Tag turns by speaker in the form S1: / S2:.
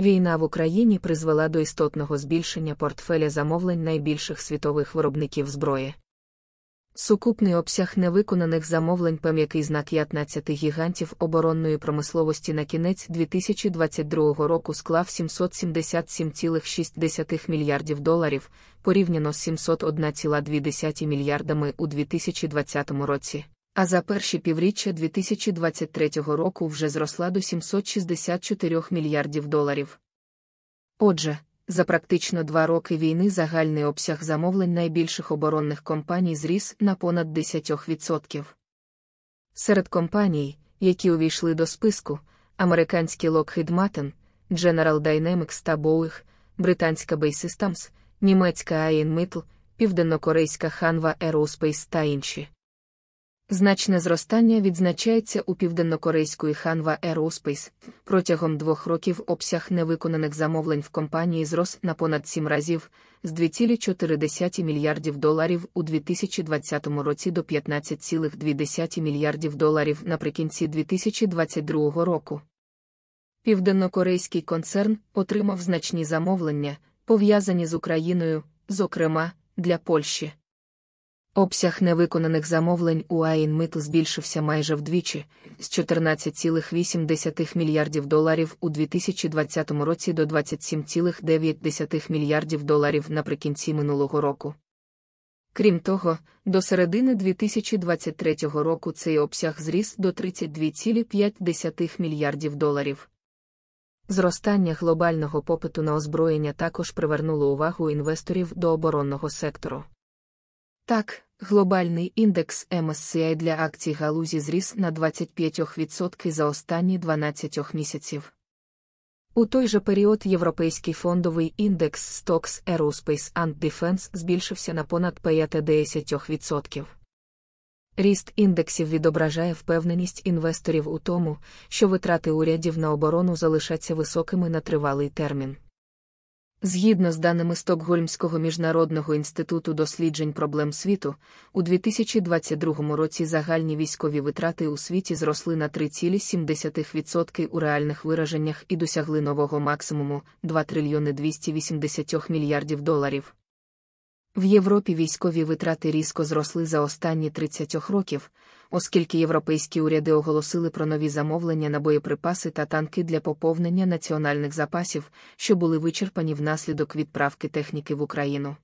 S1: Війна в Україні призвела до істотного збільшення портфеля замовлень найбільших світових виробників зброї. Сукупний обсяг невиконаних замовлень пам'який знак 15 гігантів оборонної промисловості на кінець 2022 року склав 777,6 мільярдів доларів порівняно з 701,2 мільярдами у 2020 році а за перші півріччя 2023 року вже зросла до 764 мільярдів доларів. Отже, за практично два роки війни загальний обсяг замовлень найбільших оборонних компаній зріс на понад 10%. Серед компаній, які увійшли до списку, американські Lockheed Martin, General Dynamics та Boeing, британська Bay Systems, німецька Einmittel, південнокорейська Hanwha Aerospace та інші. Значне зростання відзначається у південнокорейської Hanwha Aerospace. Протягом двох років обсяг невиконаних замовлень в компанії зрос на понад сім разів з 2,4 мільярдів доларів у 2020 році до 15,2 мільярдів доларів наприкінці 2022 року. Південнокорейський концерн отримав значні замовлення, пов'язані з Україною, зокрема для Польщі. Обсяг невиконаних замовлень у Митл збільшився майже вдвічі з 14,8 мільярдів доларів у 2020 році до 27,9 мільярдів доларів наприкінці минулого року. Крім того, до середини 2023 року цей обсяг зріс до 32,5 мільярдів доларів. Зростання глобального попиту на озброєння також привернуло увагу інвесторів до оборонного сектору. Так, глобальний індекс MSCI для акцій галузі зріс на 25% за останні 12 місяців. У той же період Європейський фондовий індекс Stocks Aerospace and Defense збільшився на понад 5 10%. Ріст індексів відображає впевненість інвесторів у тому, що витрати урядів на оборону залишаться високими на тривалий термін. Згідно з даними Стокгольмського міжнародного інституту досліджень проблем світу, у 2022 році загальні військові витрати у світі зросли на 3,7% у реальних вираженнях і досягли нового максимуму 2 трильйони 280 мільярдів доларів. В Європі військові витрати різко зросли за останні 30 років, оскільки європейські уряди оголосили про нові замовлення на боєприпаси та танки для поповнення національних запасів, що були вичерпані внаслідок відправки техніки в Україну.